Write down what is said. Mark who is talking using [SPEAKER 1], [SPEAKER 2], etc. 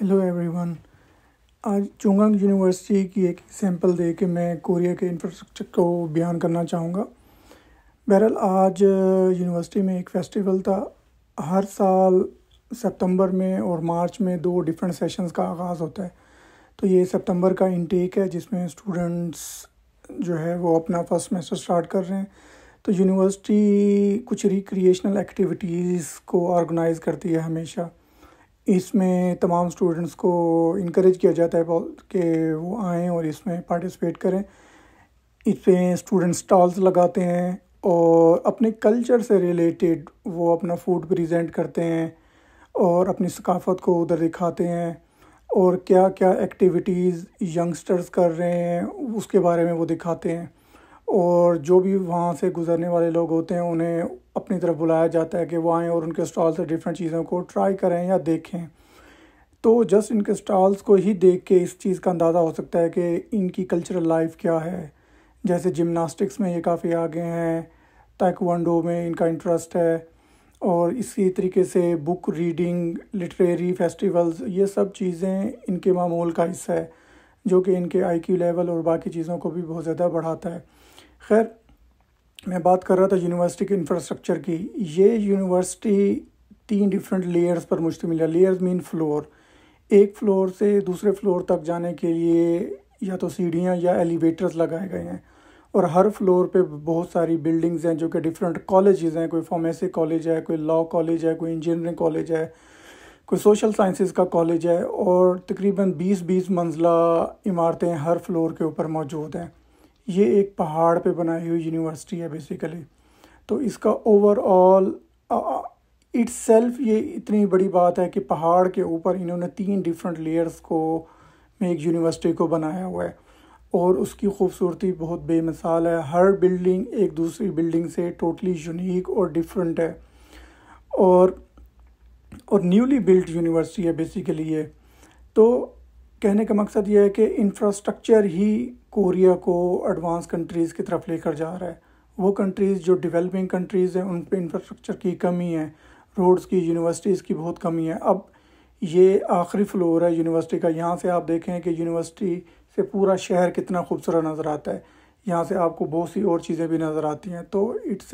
[SPEAKER 1] hello everyone आज चोंगांग university की एक सैंपल दे के मैं कोरिया के इंफ्रास्ट्रक्चर को बयान करना चाहूँगा बहरहाल आज यूनिवर्सिटी uh, में एक फेस्टिवल था हर साल सितंबर में और मार्च में दो डिफरेंट सेशंस का आगाज़ होता है तो ये सितंबर का इनटेक है जिसमें स्टूडेंट्स जो है वो अपना फर्स्ट सेमेस्टर स्टार्ट कर रहे हैं तो यूनिवर्सिटी कुछ रिक्रिएशनल एक्टिविटीज़ को ऑर्गेनाइज़ करती है हमेशा इसमें तमाम स्टूडेंट्स को इनक्रेज किया जाता है कि वो आएँ और इसमें पार्टिसिपेट करें इसमें स्टूडेंट स्टॉल्स लगाते हैं और अपने कल्चर से रिलेटेड वो अपना फूड प्रेजेंट करते हैं और अपनी सकाफत को उधर दिखाते हैं और क्या क्या एक्टिविटीज़ यंगस्टर्स कर रहे हैं उसके बारे में वो दिखाते हैं और जो भी वहाँ से गुज़रने वाले लोग होते हैं उन्हें अपनी तरफ बुलाया जाता है कि वो आएँ और उनके स्टॉल से डिफरेंट चीज़ों को ट्राई करें या देखें तो जस्ट इनके स्टॉल्स को ही देख के इस चीज़ का अंदाज़ा हो सकता है कि इनकी कल्चरल लाइफ क्या है जैसे जिमनास्टिक्स में ये काफ़ी आगे हैं ताइकवांडो में इनका इंटरेस्ट है और इसी तरीके से बुक रीडिंग लिटरेरी फेस्टिवल्स ये सब चीज़ें इनके मामूल का हिस्सा है जो कि इनके आईक्यू लेवल और बाकी चीज़ों को भी बहुत ज़्यादा बढ़ाता है खैर मैं बात कर रहा था यूनिवर्सिटी के इंफ्रास्ट्रक्चर की ये यूनिवर्सिटी तीन डिफरेंट लेयर्स पर मुश्तमिल है लेयर्स मीन फ्लोर एक फ्लोर से दूसरे फ्लोर तक जाने के लिए या तो सीढ़ियाँ या एलिवेटर्स लगाए गए हैं और हर फ्लोर पे बहुत सारी बिल्डिंग्स हैं जो कि डिफरेंट कॉलेजेस हैं कोई फार्मेसी कॉलेज है कोई लॉ कॉलेज है कोई इंजीनियरिंग कॉलेज है कोई सोशल साइंसेस का कॉलेज है और तकरीबन 20-20 मंजिला इमारतें हर फ्लोर के ऊपर मौजूद हैं ये एक पहाड़ पे बनाई हुई यूनिवर्सिटी है बेसिकली तो इसका ओवरऑल इट्स सेल्फ ये इतनी बड़ी बात है कि पहाड़ के ऊपर इन्होंने तीन डिफरेंट लेयर्स को में एक यूनिवर्सिटी को बनाया हुआ है और उसकी खूबसूरती बहुत बेमिसाल है हर बिल्डिंग एक दूसरी बिल्डिंग से टोटली यूनिक और डिफरेंट है और और न्यूली बिल्ट यूनिवर्सिटी है बेसिकली ये तो कहने का मकसद ये है कि इंफ्रास्ट्रक्चर ही कोरिया को एडवांस कंट्रीज़ की तरफ लेकर जा रहा है वो कंट्रीज़ जो डेवलपिंग कंट्रीज़ हैं उन पर इंफ्रास्ट्रक्चर की कमी है रोड्स की यूनिवर्सिटीज़ की बहुत कमी है अब ये आखिरी फ्लोर है यूनिवर्सिटी का यहाँ से आप देखें कि यूनिवर्सिटी से पूरा शहर कितना खूबसूरत नज़र आता है यहाँ से आपको बहुत सी और चीज़ें भी नज़र आती हैं तो इट्स